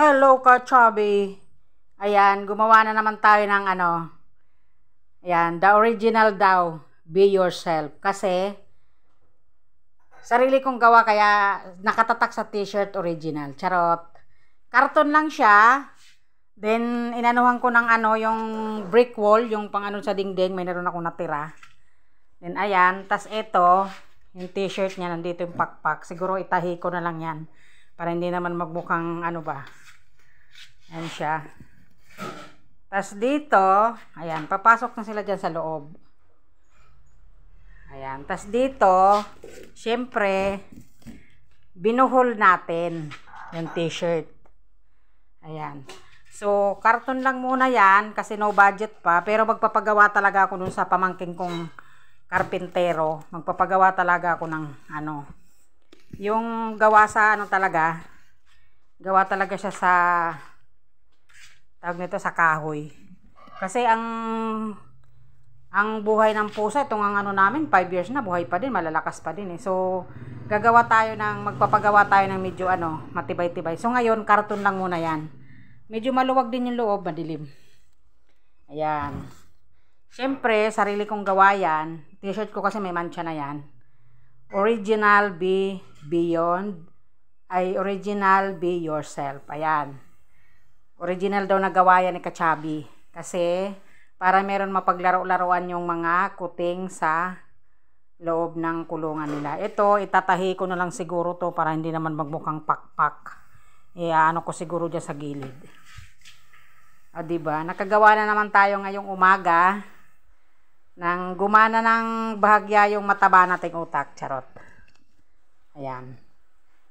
Hello ka, Chubby. Ayan, gumawa na naman tayo ng ano. Ayan, the original daw. Be yourself. Kasi, sarili kong gawa kaya nakatatak sa t-shirt original. Charot. Karton lang siya. Then, inanuhan ko ng ano, yung brick wall, yung pang ano sa dingding. May naroon ako natira. Then, ayan. Tapos, ito, yung t-shirt niya, nandito yung pakpak. Siguro, itahi ko na lang yan para hindi naman magmukhang ano ba yan siya. Tapos dito, ayan, papasok na sila dyan sa loob. Ayan. Tapos dito, syempre, binuhol natin yung t-shirt. Ayan. So, karton lang muna yan kasi no budget pa. Pero magpapagawa talaga ako dun sa pamangking kong karpintero. Magpapagawa talaga ako ng ano. Yung gawa sa ano talaga. Gawa talaga siya sa tawag nito sa kahoy. Kasi ang ang buhay ng pusa, itong ang ano namin, 5 years na, buhay pa din, malalakas pa din eh. So, gagawa tayo ng, magpapagawa tayo ng medyo ano, matibay-tibay. So, ngayon, karton lang muna yan. Medyo maluwag din yung loob, madilim. Ayan. Siyempre, sarili kong gawa yan. T-shirt ko kasi may mancha na yan. Original Be Beyond. Ay, original Be Yourself. Ayan. Original daw na yan ni Kachabi. Kasi para meron mapaglaro-laruan yung mga kuting sa loob ng kulungan nila. Ito, itatahi ko na lang siguro to para hindi naman magmukhang pakpak. Iaano ko siguro dyan sa gilid. O, ah, diba? Nakagawa na naman tayo ngayong umaga ng gumana ng bahagya yung mataba nating utak. Charot. Ayan.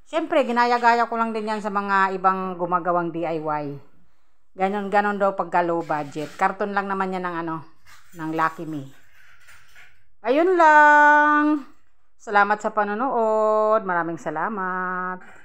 Siyempre, ginayagaya ko lang din yan sa mga ibang gumagawang DIY. Ganon, ganon daw pagka low budget. Karton lang naman yan ng ano, ng Lucky Me. Ayun lang. Salamat sa panonood. Maraming salamat.